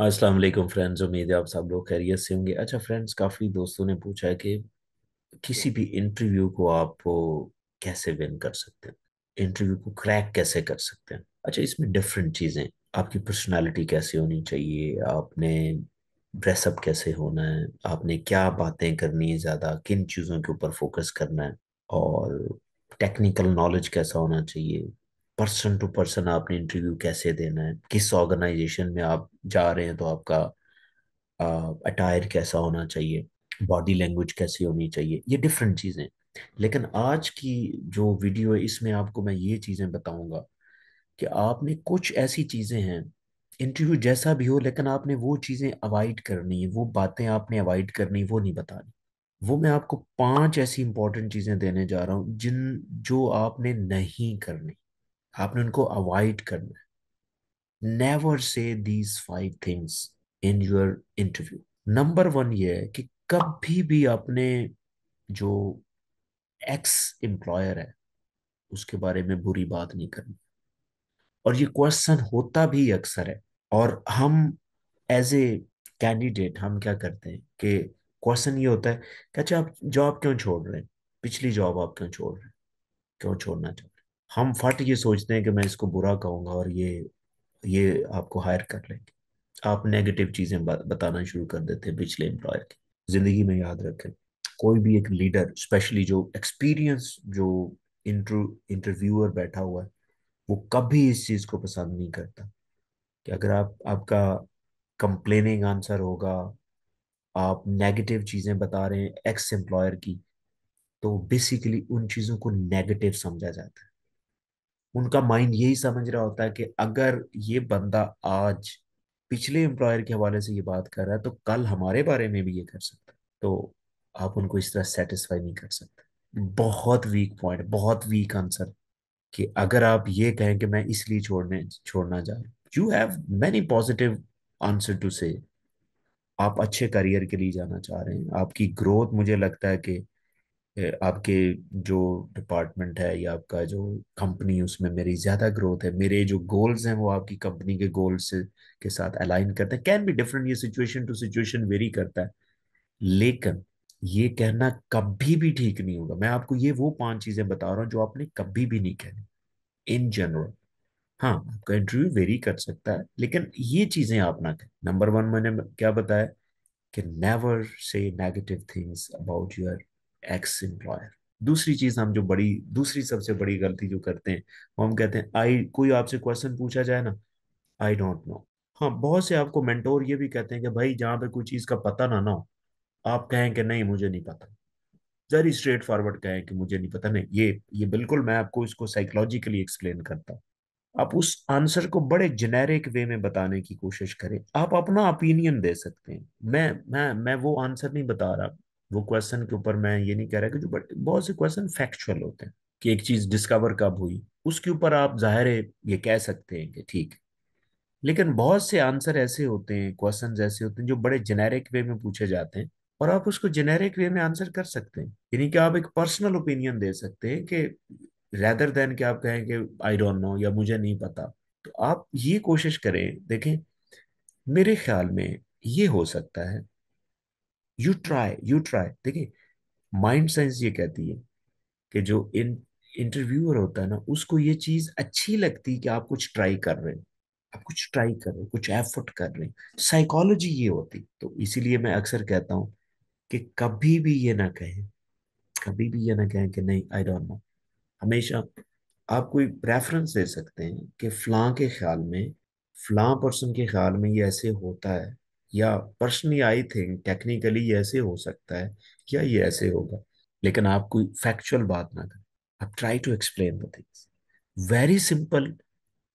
अस्सलाम वालेकुम फ्रेंड्स उम्मीद है आप सब लोग खैरियत से होंगे अच्छा फ्रेंड्स काफ़ी दोस्तों ने पूछा है कि किसी भी इंटरव्यू को आप कैसे विन कर सकते हैं इंटरव्यू को क्रैक कैसे कर सकते हैं अच्छा इसमें डिफरेंट चीज़ें आपकी पर्सनालिटी कैसे होनी चाहिए आपने ड्रेसअप कैसे होना है आपने क्या बातें करनी है ज़्यादा किन चीज़ों के ऊपर फोकस करना है और टेक्निकल नॉलेज कैसा होना चाहिए पर्सन टू पर्सन आपने इंटरव्यू कैसे देना है किस ऑर्गेनाइजेशन में आप जा रहे हैं तो आपका अटायर कैसा होना चाहिए बॉडी लैंग्वेज कैसी होनी चाहिए ये डिफरेंट चीज़ें लेकिन आज की जो वीडियो है इसमें आपको मैं ये चीज़ें बताऊंगा कि आपने कुछ ऐसी चीज़ें हैं इंटरव्यू जैसा भी हो लेकिन आपने वो चीज़ें अवॉइड करनी है वो बातें आपने अवॉइड करनी वो नहीं बतानी वो मैं आपको पांच ऐसी इंपॉर्टेंट चीज़ें देने जा रहा हूँ जिन जो आपने नहीं करनी आपने उनको अवॉइड करना है never say these five things in your interview number one ये है कि कभी भी अपने जो एक्स एम्प्लॉयर है उसके बारे में बुरी बात नहीं करनी और ये क्वेश्चन होता भी अक्सर है और हम एज ए कैंडिडेट हम क्या करते हैं कि क्वेश्चन ये होता है कि अच्छा आप जॉब क्यों छोड़ रहे हैं पिछली जॉब आप क्यों छोड़ रहे हैं क्यों छोड़ना चाहते हम फट ये सोचते हैं कि मैं इसको बुरा कहूंगा और ये ये आपको हायर कर लेंगे आप नेगेटिव चीज़ें बताना शुरू कर देते हैं पिछले एम्प्लॉयर की ज़िंदगी में याद रखें कोई भी एक लीडर स्पेशली जो एक्सपीरियंस जो इंटरव्यूअर बैठा हुआ है वो कभी इस चीज़ को पसंद नहीं करता कि अगर आप आपका कंप्लेनिंग आंसर होगा आप नेगेटिव चीज़ें बता रहे हैं एक्स एम्प्लॉयर की तो बेसिकली उन चीज़ों को नेगेटिव समझा जाता है उनका माइंड यही समझ रहा होता है कि अगर ये बंदा आज पिछले एम्प्लॉयर के हवाले से ये बात कर रहा है तो कल हमारे बारे में भी ये कर सकता है तो आप उनको इस तरह सेटिस्फाई नहीं कर सकते बहुत वीक पॉइंट बहुत वीक आंसर कि अगर आप ये कहें कि मैं इसलिए छोड़ने छोड़ना चाह रहा you have many positive answer to say आप अच्छे करियर के लिए जाना चाह रहे हैं आपकी ग्रोथ मुझे लगता है कि आपके जो डिपार्टमेंट है या आपका जो कंपनी उसमें मेरी ज़्यादा ग्रोथ है मेरे जो गोल्स हैं वो आपकी कंपनी के गोल्स के साथ अलाइन करते हैं कैन भी डिफरेंट ये सिचुएशन टू सिचुएशन वेरी करता है लेकिन ये कहना कभी भी ठीक नहीं होगा मैं आपको ये वो पांच चीज़ें बता रहा हूँ जो आपने कभी भी नहीं कहनी इन जनरल हाँ आपका इंटरव्यू वेरी कर सकता है लेकिन ये चीज़ें आप ना कहें नंबर वन मैंने क्या बताया कि never say negative things about your ex employer दूसरी चीज हम जो बड़ी दूसरी सबसे बड़ी गलती जो करते हैं वो हम कहते हैं आई कोई आपसे क्वेश्चन पूछा जाए ना आई डोंट नो हाँ बहुत से आपको मेंटोर ये भी कहते हैं कि भाई जहाँ पे कोई चीज़ का पता ना ना हो आप कहें कि नहीं मुझे नहीं पता वेरी स्ट्रेट फॉरवर्ड कहें कि मुझे नहीं पता नहीं ये ये बिल्कुल मैं आपको इसको साइकोलॉजिकली एक्सप्लेन करता हूँ आप उस आंसर को बड़े जेनेरिक वे में बताने की कोशिश करें आप अपना ओपिनियन दे सकते हैं मैं मैं मैं वो आंसर नहीं बता रहा वो क्वेश्चन के ऊपर मैं ये नहीं कह रहा कि जो बट बहुत से क्वेश्चन फैक्चुअल होते हैं कि एक चीज डिस्कवर कब हुई उसके ऊपर आप जाहिर है ये कह सकते हैं कि ठीक लेकिन बहुत से आंसर ऐसे होते हैं क्वेश्चन ऐसे होते हैं जो बड़े जेनेरिक वे में पूछे जाते हैं और आप उसको जेनेरिक वे में आंसर कर सकते हैं यानी कि आप एक पर्सनल ओपिनियन दे सकते हैं कि रेदर देन कि आप कहें कि आई डोंट नो या मुझे नहीं पता तो आप ये कोशिश करें देखें मेरे ख्याल में ये हो सकता है यू ट्राई यू ट्राई देखिए माइंड साइंस ये कहती है कि जो इन इंटरव्यूअर होता है ना उसको ये चीज अच्छी लगती है कि आप कुछ ट्राई कर रहे हैं आप कुछ ट्राई कर रहे हैं कुछ एफर्ट कर रहे हैं साइकोलॉजी ये होती तो इसीलिए मैं अक्सर कहता हूँ कि कभी भी ये ना कहें कभी भी ये ना कहें कि नहीं आई डोंट नो हमेशा आप कोई प्रेफरेंस दे सकते हैं कि फ्लां के ख्याल में फ्लां पर्सन के ख्याल में ये ऐसे होता है या पर्सनली आई थिंक टेक्निकली ये ऐसे हो सकता है क्या हाँ, ये ऐसे होगा लेकिन आप कोई फैक्चुअल बात ना करें आप try to explain the things very simple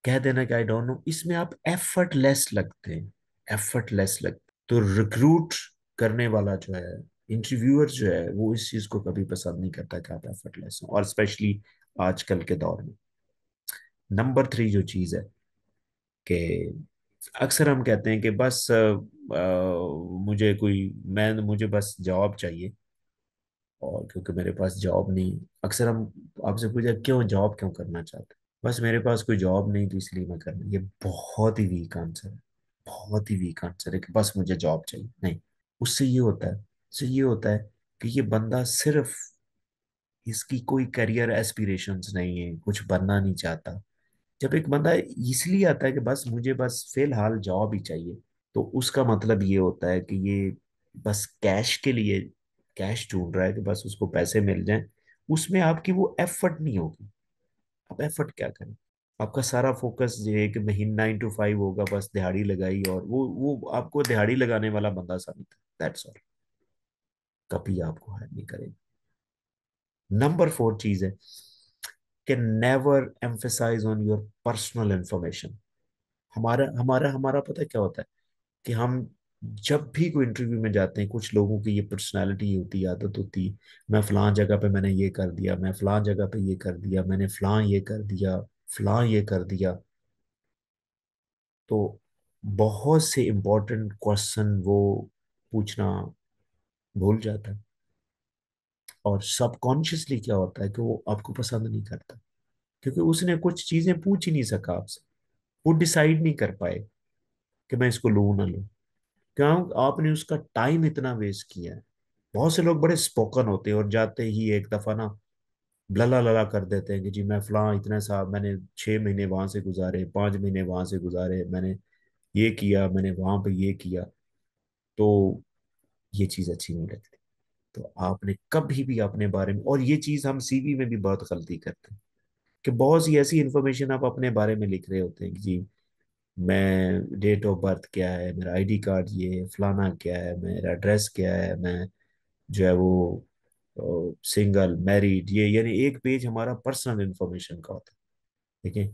कह देना कि आई डोंट नो इसमें आप एफर्टलेस लगते हैं एफर्टलेस लगते तो रिक्रूट करने वाला जो है इंटरव्यूअर जो है वो इस चीज को कभी पसंद नहीं करता कि आप एफर्टलेस हो और स्पेशली आजकल के दौर में नंबर थ्री जो चीज है कि अक्सर हम कहते हैं कि बस आ, मुझे कोई मैं मुझे बस जॉब चाहिए और क्योंकि मेरे पास जॉब नहीं अक्सर हम आपसे पूछा क्यों जॉब क्यों करना चाहते हैं बस मेरे पास कोई जॉब नहीं तो इसलिए मैं करना ये बहुत ही वीक आंसर है बहुत ही वीक आंसर है कि बस मुझे जॉब चाहिए नहीं उससे ये होता है उससे ये होता है कि ये बंदा सिर्फ इसकी कोई करियर एस्पिरेशंस नहीं है कुछ बनना नहीं चाहता जब एक बंदा इसलिए आता है कि बस मुझे बस फिलहाल जॉब ही चाहिए तो उसका मतलब ये होता है कि ये बस कैश के लिए कैश ढूंढ रहा है कि बस उसको पैसे मिल जाए उसमें आपकी वो एफर्ट नहीं होगी आप एफर्ट क्या करें आपका सारा फोकस जो है कि महीन नाइन टू फाइव होगा बस दिहाड़ी लगाई और वो वो आपको दिहाड़ी लगाने वाला बंदा साबित है दैट्स ऑल कभी आपको हायर नहीं करेगा नंबर फोर चीज है can never emphasize on your personal information. हमारा हमारा हमारा पता है क्या होता है कि हम जब भी कोई इंटरव्यू में जाते हैं कुछ लोगों की ये पर्सनालिटी होती आदत होती मैं फलां जगह पे मैंने ये कर दिया मैं फलां जगह पे ये कर दिया मैंने फलां ये कर दिया फलां ये कर दिया तो बहुत से इम्पोर्टेंट क्वेश्चन वो पूछना भूल जाता है और सबकॉन्शियसली क्या होता है कि वो आपको पसंद नहीं करता क्योंकि उसने कुछ चीज़ें पूछ ही नहीं सका आपसे वो डिसाइड नहीं कर पाए कि मैं इसको लू ना लू क्यों आपने उसका टाइम इतना वेस्ट किया है बहुत से लोग बड़े स्पोकन होते हैं और जाते ही एक दफ़ा ना लला लला कर देते हैं कि जी मैं फला इतना सा मैंने छह महीने वहां से गुजारे पांच महीने वहां से गुजारे मैंने ये किया मैंने वहां पे ये किया तो ये चीज़ अच्छी नहीं लगती तो आपने कभी भी अपने बारे में और ये चीज़ हम सीवी में भी बहुत गलती करते हैं कि बहुत सी ऐसी इन्फॉर्मेशन आप अपने बारे में लिख रहे होते हैं कि जी मैं डेट ऑफ बर्थ क्या है मेरा आईडी कार्ड ये फलाना क्या है मेरा एड्रेस क्या है मैं जो है वो सिंगल मैरिड ये यानी एक पेज हमारा पर्सनल इन्फॉर्मेशन का होता है ठीक है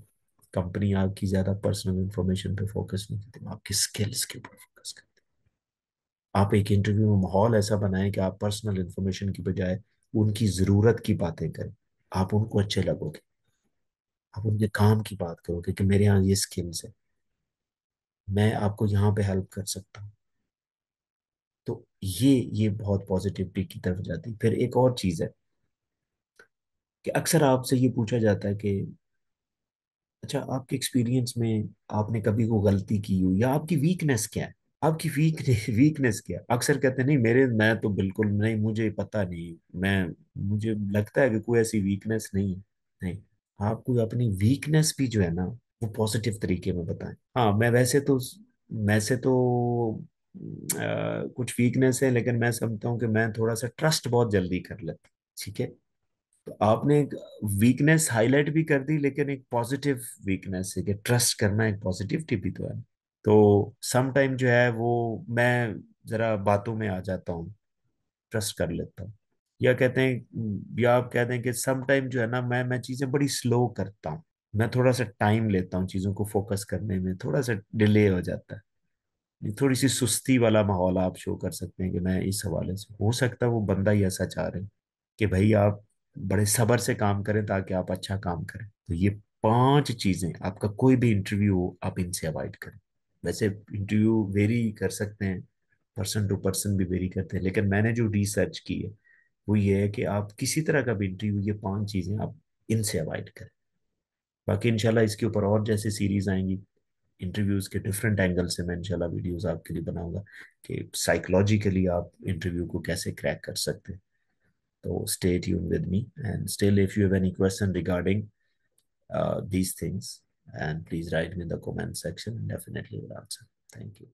कंपनी आपकी ज़्यादा पर्सनल इन्फॉर्मेशन पे फोकस नहीं करती आपकी स्किल्स के ऊपर आप एक इंटरव्यू में माहौल ऐसा बनाएं कि आप पर्सनल इन्फॉर्मेशन की बजाय उनकी ज़रूरत की बातें करें आप उनको अच्छे लगोगे आप उनके काम की बात करोगे कि मेरे यहाँ ये स्किल्स है मैं आपको यहाँ पे हेल्प कर सकता हूँ तो ये ये बहुत पॉजिटिविटी की तरफ जाती फिर एक और चीज़ है कि अक्सर आपसे ये पूछा जाता है कि अच्छा आपके एक्सपीरियंस में आपने कभी को गलती की हो या आपकी वीकनेस क्या है आपकी वीकनेस वीकनेस क्या अक्सर कहते हैं नहीं मेरे मैं तो बिल्कुल नहीं मुझे पता नहीं मैं मुझे लगता है कि कोई ऐसी वीकनेस नहीं है नहीं आप कोई अपनी वीकनेस भी जो है ना वो पॉजिटिव तरीके में बताएं हाँ मैं वैसे तो वैसे तो आ, कुछ वीकनेस है लेकिन मैं समझता हूँ कि मैं थोड़ा सा ट्रस्ट बहुत जल्दी कर लेता ठीक है तो आपने एक वीकनेस हाईलाइट भी कर दी लेकिन एक पॉजिटिव वीकनेस है कि ट्रस्ट करना एक पॉजिटिविटी भी तो है तो सम टाइम जो है वो मैं ज़रा बातों में आ जाता हूँ ट्रस्ट कर लेता हूँ या कहते हैं या आप कहते हैं कि सम टाइम जो है ना मैं मैं चीज़ें बड़ी स्लो करता हूँ मैं थोड़ा सा टाइम लेता हूँ चीज़ों को फोकस करने में थोड़ा सा डिले हो जाता है थोड़ी सी सुस्ती वाला माहौल आप शो कर सकते हैं कि मैं इस हवाले से हो सकता है वो बंदा ही ऐसा चाह रहे कि भाई आप बड़े सबर से काम करें ताकि आप अच्छा काम करें तो ये पांच चीज़ें आपका कोई भी इंटरव्यू हो आप इनसे अवॉइड करें वैसे इंटरव्यू वेरी कर सकते हैं पर्सन टू पर्सन भी वेरी करते हैं लेकिन मैंने जो रिसर्च की है वो ये है कि आप किसी तरह का भी इंटरव्यू ये पांच चीज़ें आप इनसे अवॉइड करें बाकी इंशाल्लाह इसके ऊपर और जैसे सीरीज आएंगी इंटरव्यूज़ के डिफरेंट एंगल से मैं इंशाल्लाह वीडियोस आपके लिए बनाऊंगा कि साइकोलॉजिकली आप इंटरव्यू को कैसे क्रैक कर सकते हैं तो stay tune with me and still if you have any question regarding these things and please write me in the comment section and definitely will answer thank you